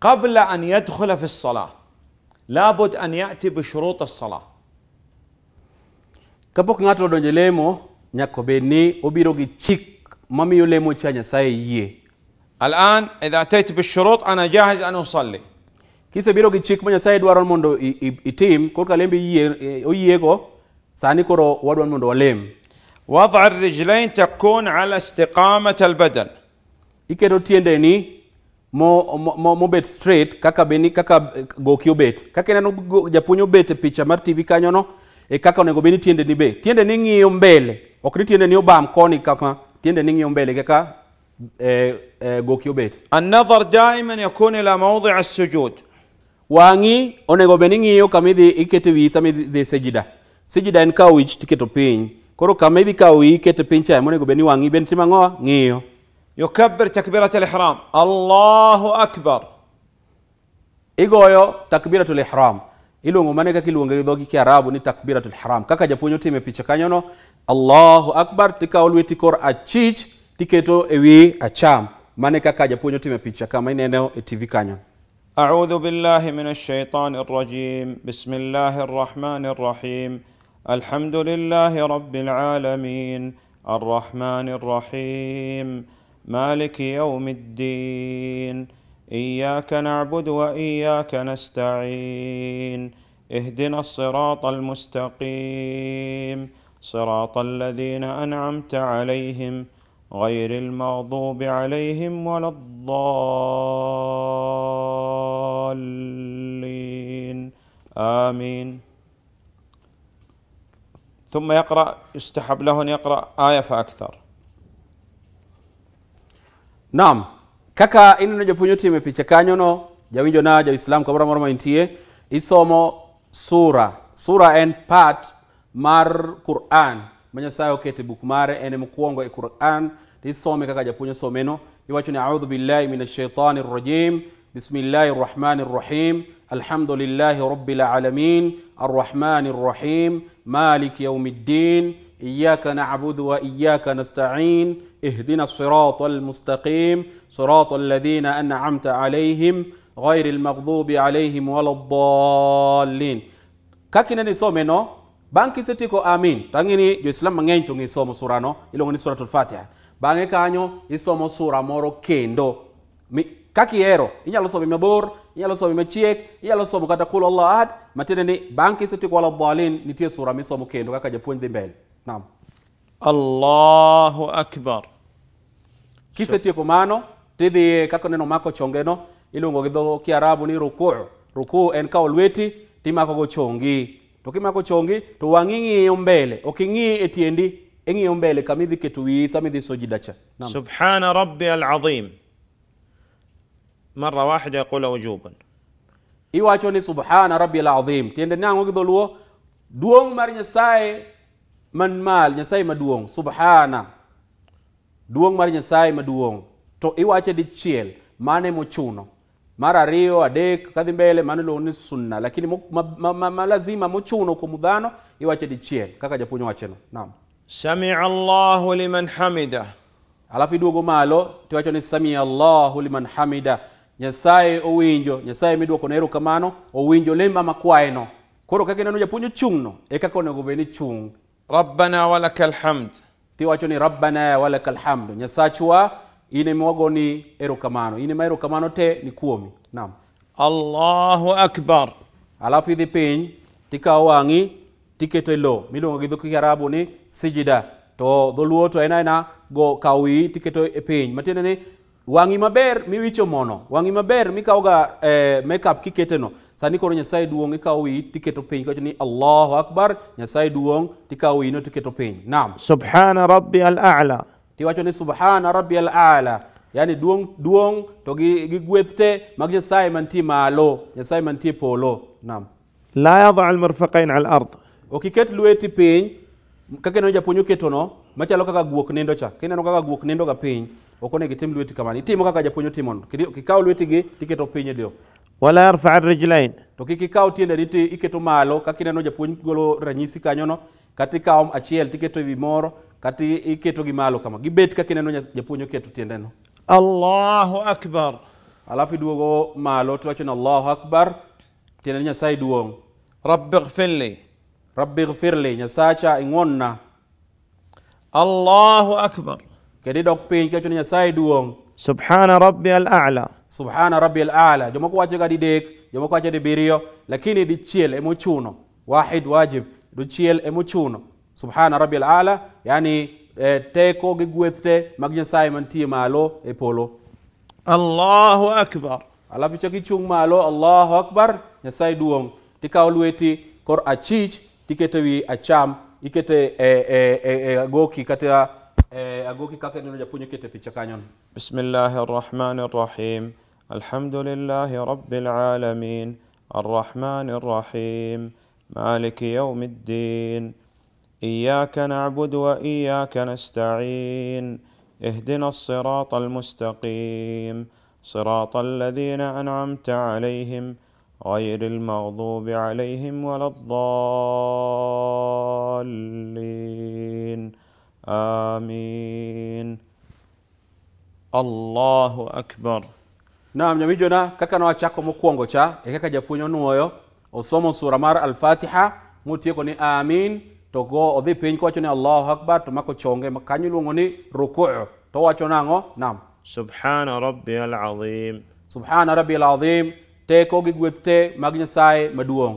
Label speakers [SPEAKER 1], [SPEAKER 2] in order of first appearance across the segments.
[SPEAKER 1] قبل أن يدخل في الصلاة لابد أن يأتي بشروط الصلاة
[SPEAKER 2] كبوك ناتلو دونج ليمو نياكو بيني وبيروغي تشيك ممي ليمو تشانيا ساي الآن إذا أتيت بالشروط أنا جاهز أن أصلي كيسا بيروغي تشيك مانيا ساي دوارون موندو إتيم كوكا ليمبي يييكو ساني كورو وادوان موندو وليم وضع الرجلين تكون على استقامة البدن إكيدو تيندي mo, mo, mobet straight kaka beni kaka eh, goki obet kaka ineno go, japuonj obet e picha mar tv kanyono e kaka onego beni tiende ni be tiende ni ng'iyo mbele ok ni tiende ni obam koni kaka tiende ni ng'iyo mbele kaka eh, eh, goki obet annadhar daiman yakun ila mawdi assujud wang'i onego beni ng'iyo kama idhi ikete wi sama idhi sejida sejida en kawo wich tiketo piny koro kama idhi kawo wiyi ikete piny cha emonego beni wang'i bende timo ng'iyo يكبر تكبيرة الإحرام الله أكبر إيغويو تكبيرة الإحرام إلو مانيكا كيلو ونغيضوكي كي عرابو ني تكبيرة الإحرام كاكا جاپونيو تيمي بيشا كانيونو الله أكبر تيكا ولوي تيكور أتشيج تيكيتو إيوي أتشام مانيكا كاكا جاپونيو تيمي بيشا كامين إنو إتيفي كانيون
[SPEAKER 1] أعوذ بالله من الشيطان الرجيم بسم الله الرحمن الرحيم الحمد لله رب العالمين الرحمن الرحيم مالك يوم الدين اياك نعبد واياك نستعين اهدنا الصراط المستقيم صراط الذين انعمت عليهم غير المغضوب عليهم ولا الضالين امين ثم يقرا يستحب له ان يقرا ايه فاكثر
[SPEAKER 2] Naam. kaka ineno japuonj otimo e picha kanyo no jawinjo na jaislam kamoro amora ma isomo sura sura en part mar quran ma nyasaye oketo e buk mare en mokwongo e quran isome kaka japuonj someno iwacho ni audhu billahi min ashaitani rrajim bismillahi rrahmani rrahim الحمد لله رب العالمين الرحمن الرحيم مالك يوم الدين إياك نعبد وإياك نستعين اهدنا الصراط المستقيم صراط الذين أنعمت عليهم غير المغضوب عليهم ولا الضالين kakine ni some no bang' kisetiko amin tang'i ni joislam mang'eny to ng'e somo surano iluongo ni suratul fatiha bang'e kanyo isomo sura moro kendo kaka ihero inyalo some mabor inyalo some machiek inyalo somo kata kul allah ahad matiende ni bang' kisetieko wala dhalin nitie sura misomo kendo kaka japuonj dhi mbele Naam. Allahu akbar. kisetie mano tithie kako neno mako chongeno ilungo githo kiarabu ni ruku'. Ruku en ka olweti timako go chongi to kimako chongi to wang'i ng'iyo e mbele oking'i e tiendi ing'iyo e mbele kamidhi keto wiyi samidhi sojida cha subhana rabbi azim. mara wahida yaqula wujuban iwacho ni subhana rabbi azim. tiende nang'o gi dholuo duong' mar nyasaye man mal nyasaye maduong' subhana duong' mar nyasaye maduong' to iwache dichiel mane mochuno mar ariyo adek kadhi mbele mano iluongo ni sunna lakini ma, ma, ma, ma mochuno kuom dhano iwache dichiel kaka japuonj wacheno nam samia allahu liman hamida alafu iduogo malo tiwacho ni samia allahu liman hamida nyasaye owinjo nyasaye midwoko kamano erokamano owinjo lemba makwayeno koro kaka ineno japuonj ochung'no e kaka onego bed ni chung' rabbana walaka alhamd ti ni rabbana walaka alhamd nyasachwa ine mwagoni erokamano ine ma erokamano te ni kuomi nam allahu akbar alafu idhi piny tikawo wang'i tiketo e lo miluongo gi dho kiarabu ni sijida to dholuo to en aena go kaw wii tiketo e piny matiende ni wang'i maber miwicho mono wang'i maber mikawoga eh, makeup kiketeno Sani koro Nyasaye duong' ikawo wi tiketo piny kacho ni Allahu Akbar, Nyasaye duong' tikawo wi no tiketo piny. Naam.
[SPEAKER 1] Subhana rabbi al-a'la.
[SPEAKER 2] Tiwacho ni subhana rabbi al-a'la. Yani duong' duong' to gi, gi gweth te mag Nyasaye mantie malo, Nyasaye mantie polo. Naam.
[SPEAKER 1] La yadha al-murfaqain al-ard.
[SPEAKER 2] Okiket lweti piny kaka no japuonyo keto no machalo kaka guok nindo cha. Kineno kaka guok nindo ga piny, ok onego itim lweti kamano. Itimo kaka japuonyo timo no. Kikao lweti gi tiketo piny e dio.
[SPEAKER 1] wala yarfa arrijlain
[SPEAKER 2] to kik ikaw tiende ti iketo malo kaka ineno japuonj golo ranyisi kanyono Katika om achiel tiketo ewi moro kata iketo gi malo kama gibet kaka ineno japuonj oketo tiendeno allahu akbar alafu iduogo malo tiwachoni allahu akbar tiende ni nyasaye duong' rabbi ighfirli rabbi ighfirli nyasacha ing'won'na allahu akbar kendo idok piny kiwachoni nyasaye duong'
[SPEAKER 1] subhana rabbi al a'la
[SPEAKER 2] subhana rabbi alala jomo ko wacce kadi deek jomo ko waccede biriyo lakini ɗi ciel emo cuuno wahid wajib ɗo ciel emo cuuno subhana rabbi alala yani e te ko ge guwethte magñe saye man tiye maalo e polo allahu akbar alafi coki cung maalo allahu akbar ñe say duwong ti kawol weti kor a ciic ti kete wi a cam i kete e e e, e goki kata agoki kaka neno japuonj okete picha kanyon
[SPEAKER 1] bismillahi rrahmani rrahim alhamdulillahi rabbil alamin arrahmani rrahim maliki yaumi ddin اياك نعبد واياك نستعين اهدنا الصراط المستقيم صراط الذين انعمت عليهم غير المغضوب عليهم ولا الضالين amin
[SPEAKER 2] allahu akbar nam ñamijona kaka nawachako mokwongo cha e kaka japuonj onuoyo osomo sura mar alfatiha motieko ni amin to go odhi piny kowacho ni allahu akbar to mako chonge kanyo iluongo ni rukuu to wacho nang'o nam subhana rabbi alazim subhana rabbi alazim teko gi gweth te mag nyasaye maduong'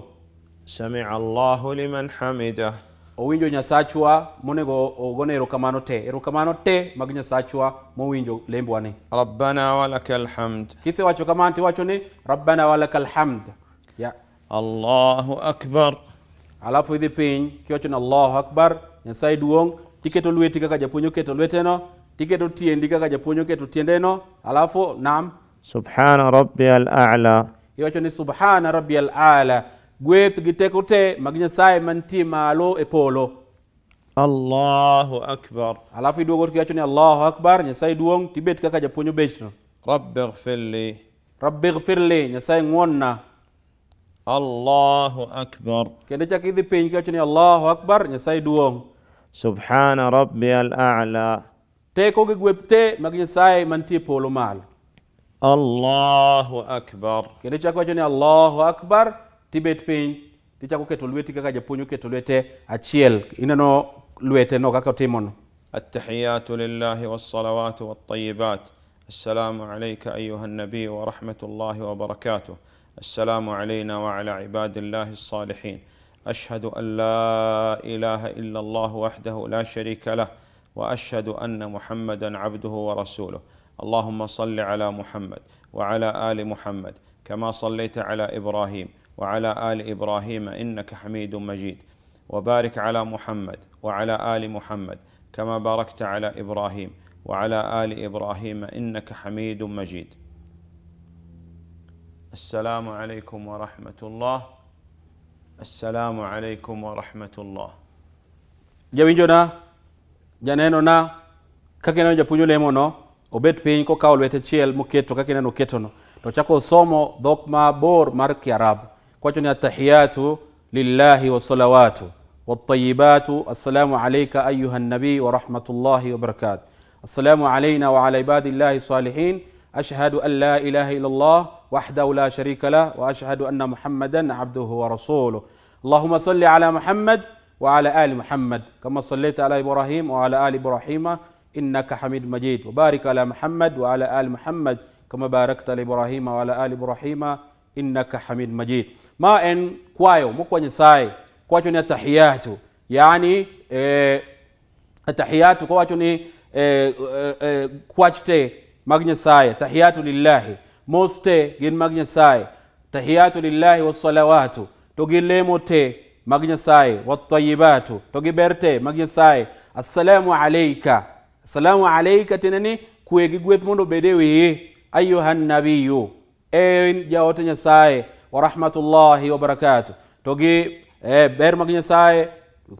[SPEAKER 2] samia allahu liman hamidah owinjo nyasachwa monego ogone erokamano te erokamano te mag nyasachwa mowinjo lembwani rabbana walaka alhamd kisewacho kamano tiwacho ni rabbana walaka alhamd ya allahu akbar alafu idhi piny kiwacho ni allahu akbar nyasaye duong' tiketo lweti kaka japuonj oketo lweteno tiketo tiendi kaka japuonj oketo tiendeno alafu nam
[SPEAKER 1] subhana rabbi al ala
[SPEAKER 2] iwacho ni subhana rabbi al ala gweth gi teko te mag nyasaye mantie malo e polo allahu akbar alafu iduogo kiwacho ni allahu akbar nyasaye duong' tibet kaka japuonj obechno rabbi ighfirli rabbi ighfirli nyasaye ng'wonna allahu akbar kendo chak idhi piny kiwacho ni allahu akbar nyasaye duong' subhana rabbi al a'la teko gi gweth te mag nyasaye mantie polo malo allahu akbar kendo chak wacho ni allahu akbar tibet piny tichako keto lweti kaka japuonj oketo lwete achiel ineno no kaka otimono التحيات لله
[SPEAKER 1] والصلوات والطيبات السلام عليك ايها النبي ورحمه الله وبركاته السلام علينا وعلى عباد الله الصالحين اشهد ان لا اله الا الله وحده لا شريك له واشهد ان محمدا عبده ورسوله اللهم صل على محمد وعلى ال محمد كما صليت على ابراهيم وعلى ال ابراهيم انك حميد مجيد وبارك على محمد وعلى ال محمد كما باركت على ابراهيم وعلى ال ابراهيم انك حميد مجيد السلام عليكم ورحمه الله السلام عليكم ورحمه
[SPEAKER 2] الله jawinjona janenona kaka ineno japuonj olemono obet piny kokawo lwete chiel moketo kaka ineno oketono to chako somo dhok mabor mar kiarabu كوتني التحيات لله والصلوات والطيبات السلام عليك أيها النبي ورحمة الله وبركاته السلام علينا وعلى عباد الله الصالحين أشهد أن لا إله إلا الله وحده لا شريك له وأشهد أن محمدا عبده ورسوله اللهم صل على محمد وعلى آل محمد كما صليت على إبراهيم وعلى آل إبراهيم إنك حميد مجيد وبارك على محمد وعلى آل محمد كما باركت على إبراهيم وعلى آل إبراهيم إنك حميد مجيد ma en kwayo mokwa nyasaye kwacho ni atahiyatu yani eh, atahiyatu kwacho ni eh, eh, eh kwachte mag nyasaye tahiyatu lillahi moste gin mag nyasaye tahiyatu lillahi wassalawatu to gi lemo te mag nyasaye watayibatu to gi ber mag nyasaye assalamu alayka assalamu alayka tinani ni kwe gi gweth mondo bedewi e ayuha nabiyu en jaote nyasaye wa rahmatullahi wa barakatuh togi eh, ber mag nyasaye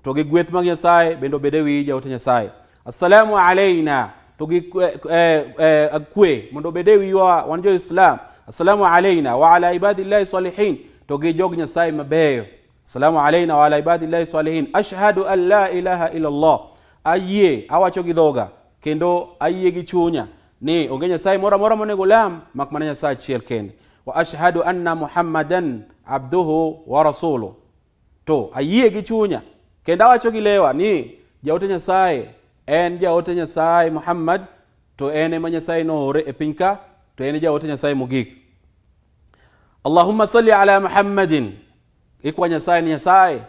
[SPEAKER 2] togi gweth mag nyasaye bendo bede wi jaote nyasaye assalamu alaina togi eh, eh, kwe mondo bede wiwa wan islam assalamu alaina wa ala ibadillahi salihin togi jog nyasaye mabeyo assalamu alaina wa ala ibadillahi salihin ashhadu an la ilaha illallah ayie awacho gi dhoga kendo ayie gi chunya ni onge nyasaye moro amora monego lam makmana nyasaye achiel kende waashhadu anna muhammadan abduhu wa rasulu to ayie gi chunya kendo awacho ni jaote nyasaye en jaote nyasaye muhammad to en ema nyasaye noore e piny ka to en jaote nyasaye mogik allahumma salli ala muhammadin ikwa nyasaye ni nyasaye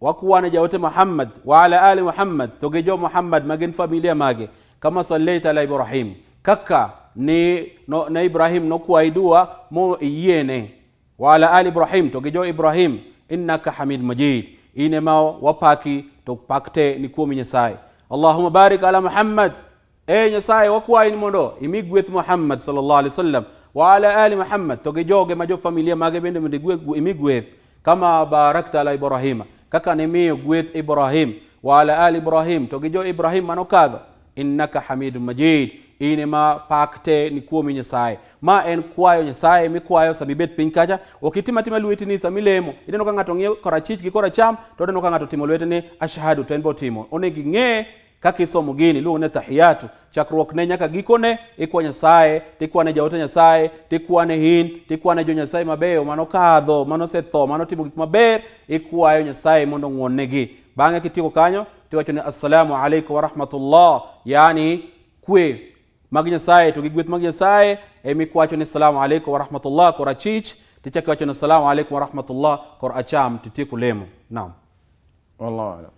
[SPEAKER 2] wakuwane jaote muhammad wa ala ali muhammad to gi jo muhammad magin familia mage kama sallaita ala ibrahim kaka ni no, ne ibrahim nokuwaiduwa mo iyene wala ali ibrahim togijo ibrahim innaka hamid majid ine mao wapaki to pakte ni kuomi nyasaye allahuma barik ala muhammad e nyasaye wakuwaini mondo imigweth muhammad sallallahu alaihi wasallam wa ala ali muhammad togijoge majo familia mage bende mindigwe imigweth kama barakta ala ibrahima kaka nimiyo gweth ibrahim wa ala ali ibrahim togijo ibrahim manokadho innaka hamid majid ine ma pak ni kuomi nyasaye ma en kwayo nyasaye mikwayo sama ibet piny kacha okitima tima lwetini sama ilemo ineno ka ng'ato ng'iyo korachich gi koracham to ineno ka ng'ato timo lwetene ashahadu to en botimo onego ing'e kaka isomo gini iluongo ne tahiyatu chakruok ne nyaka gikone ikwa nyasaye tikwane jaote nyasaye tikwane in tikwane jo nyasaye mabeyo manokadho manosetho manotimo gik maber ikwayo nyasaye mondo ng'wonnegi bang'e kitiko kanyo tiwacho ni assalamu alaikum warahmatullah yani kwe mag nyasaye to gi gweth mag nyasaye emi ni salamu alaikum warahmatullah kor achich tichaki ni salamu alaikum warahmatullah kor acham titieko lemo nam wallahu